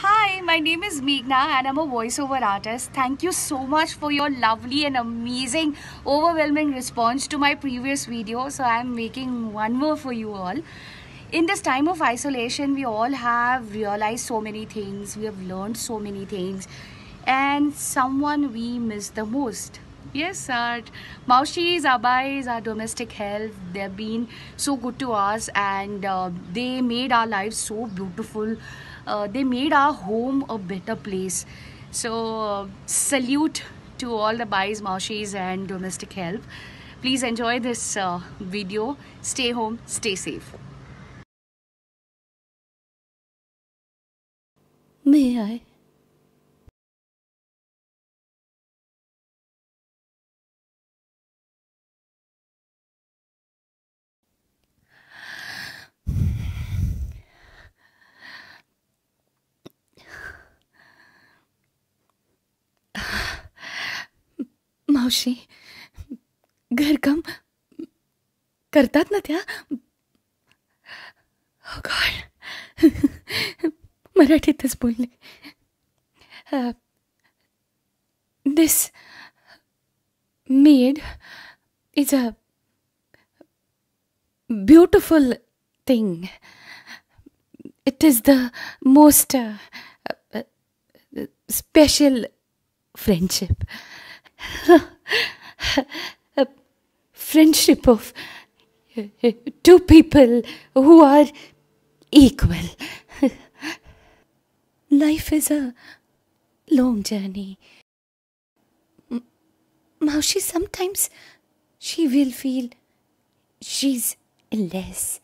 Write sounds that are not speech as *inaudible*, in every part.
Hi, my name is Meghna and I'm a voiceover artist. Thank you so much for your lovely and amazing, overwhelming response to my previous video. So I'm making one more for you all. In this time of isolation, we all have realized so many things. We have learned so many things. And someone we miss the most Yes, our Maushis, our bais, our domestic help, they've been so good to us and uh, they made our lives so beautiful. Uh, they made our home a better place. So, uh, salute to all the bais, Maushis and domestic help. Please enjoy this uh, video. Stay home, stay safe. May I? मावशी घरकाम करतात ना त्या God oh मराठीतच this maid is a beautiful thing it is the most special friendship *laughs* a friendship of eh, two people who are equal. *laughs* Life is a long journey. M Maushi, sometimes she will feel she's less.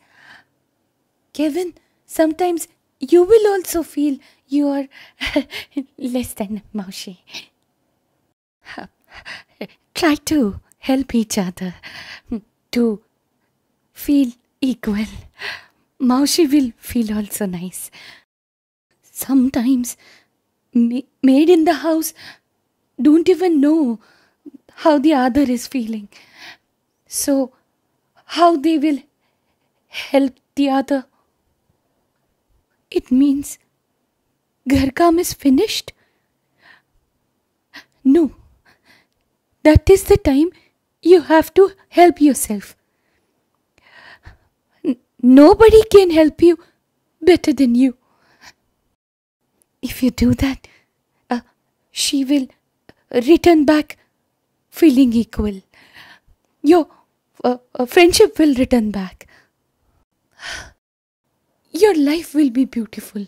Kevin, sometimes you will also feel you are *laughs* less than Maushi try to help each other mm, to feel equal. Maushi will feel also nice. Sometimes, ma maid in the house don't even know how the other is feeling. So, how they will help the other? It means Gharkam is finished? No. That is the time you have to help yourself. N nobody can help you better than you. If you do that, uh, she will uh, return back feeling equal. Your uh, uh, friendship will return back. Your life will be beautiful.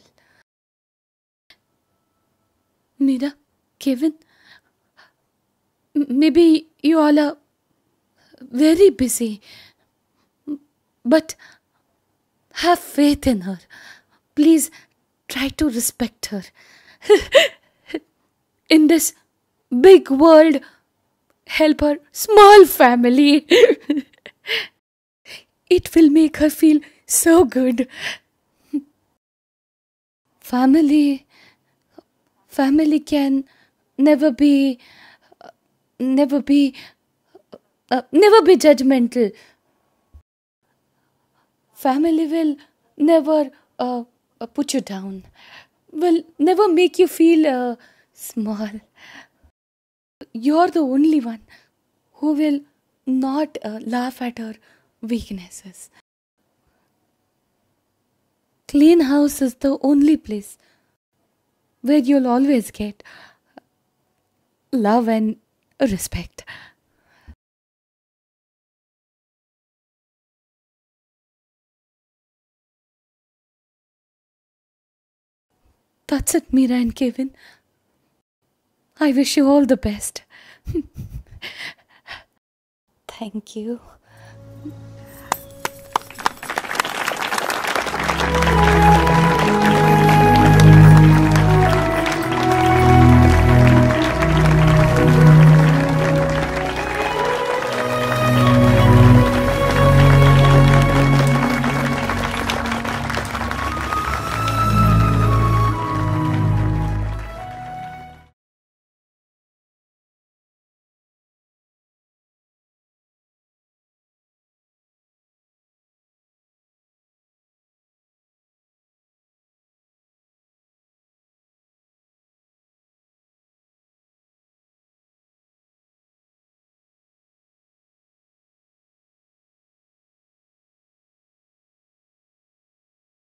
Mira, Kevin, Maybe you all are very busy. But have faith in her. Please try to respect her. *laughs* in this big world, help her small family. *laughs* it will make her feel so good. Family, family can never be never be uh, never be judgmental family will never uh, uh, put you down will never make you feel uh, small you're the only one who will not uh, laugh at her weaknesses clean house is the only place where you'll always get love and respect that's it mira and kevin i wish you all the best *laughs* thank you